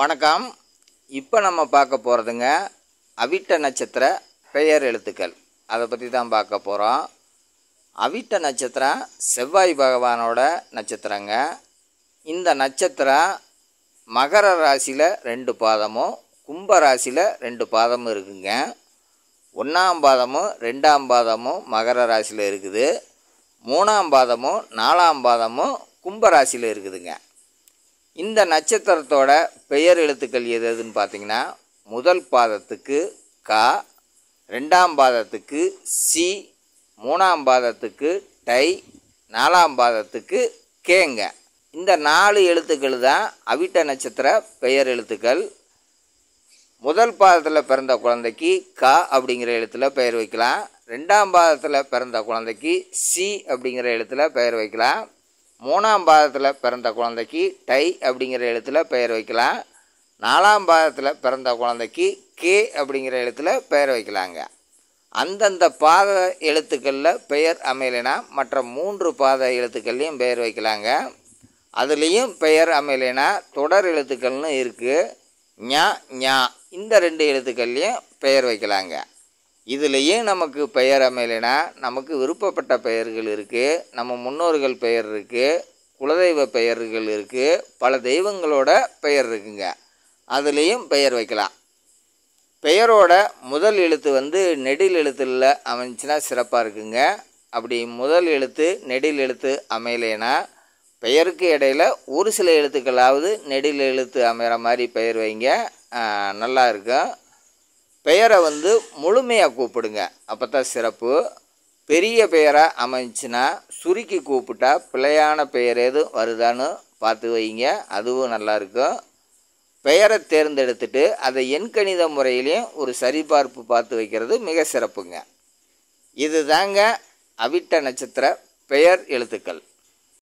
வணக்கம் இப்போ நம்ம பார்க்க போகிறதுங்க அவிட்ட நட்சத்திர பெயர் எழுத்துக்கள் அதை பற்றி தான் பார்க்க போகிறோம் அவிட்ட நட்சத்திரம் செவ்வாய் பகவானோட நட்சத்திரங்க இந்த நட்சத்திரம் மகர ராசியில் ரெண்டு பாதமும் கும்ப ராசியில் ரெண்டு பாதமும் இருக்குங்க ஒன்றாம் பாதமும் ரெண்டாம் பாதமும் மகர ராசியில் இருக்குது மூணாம் பாதமும் நாலாம் பாதமும் கும்பராசியில் இருக்குதுங்க இந்த நட்சத்திரத்தோட பெயர் எழுத்துக்கள் எது எதுன்னு பார்த்தீங்கன்னா முதல் பாதத்துக்கு கா ரெண்டாம் பாதத்துக்கு சி மூணாம் பாதத்துக்கு டை நாலாம் பாதத்துக்கு கேங்க இந்த நாலு எழுத்துக்கள் தான் அவிட்ட நட்சத்திர பெயர் எழுத்துக்கள் முதல் பாதத்தில் பிறந்த குழந்தைக்கு க அப்படிங்கிற எழுத்தில் பெயர் வைக்கலாம் ரெண்டாம் பாதத்தில் பிறந்த குழந்தைக்கு சி அப்படிங்கிற எழுத்தில் பெயர் வைக்கலாம் மூணாம் பாதத்தில் பிறந்த குழந்தைக்கு டை அப்படிங்கிற எழுத்தில் பெயர் வைக்கலாம் நாலாம் பாதத்தில் பிறந்த குழந்தைக்கு கே அப்படிங்கிற எழுத்தில் பெயர் வைக்கலாங்க அந்தந்த பாத எழுத்துக்களில் பெயர் அமையலைனா மற்ற மூன்று பாத எழுத்துக்கள்லையும் பெயர் வைக்கலாங்க அதுலேயும் பெயர் அமையலைனா தொடர் எழுத்துக்கள்னு இருக்குது ஞா ஞா இந்த ரெண்டு எழுத்துக்கள்லேயும் பெயர் வைக்கலாங்க இதுலேயே நமக்கு பெயர் அமையலைனா நமக்கு விருப்பப்பட்ட பெயர்கள் இருக்குது நம்ம முன்னோர்கள் பெயர் இருக்குது குலதெய்வ பெயர்கள் இருக்குது பல தெய்வங்களோட பெயர் இருக்குங்க அதுலேயும் பெயர் வைக்கலாம் பெயரோட முதல் எழுத்து வந்து நெடில் எழுத்தில் அமைஞ்சுன்னா சிறப்பாக இருக்குங்க அப்படி முதல் எழுத்து நெடில் எழுத்து அமையலைன்னா பெயருக்கு இடையில் ஒரு சில எழுத்துக்களாவது நெடில் எழுத்து அமைகிற மாதிரி பெயர் வைங்க நல்லா இருக்கும் பெயரை வந்து முழுமையாக கூப்பிடுங்க அப்போ தான் சிறப்பு பெரிய பெயராக அமைஞ்சுன்னா சுருக்கி கூப்பிட்டா பிழையான பெயர் எது வருதான்னு பார்த்து வைங்க அதுவும் நல்லாயிருக்கும் பெயரை தேர்ந்தெடுத்துட்டு அதை எண்கணித முறையிலையும் ஒரு சரிபார்ப்பு பார்த்து வைக்கிறது மிக சிறப்புங்க இது தாங்க அவிட்ட நட்சத்திர பெயர் எழுத்துக்கள்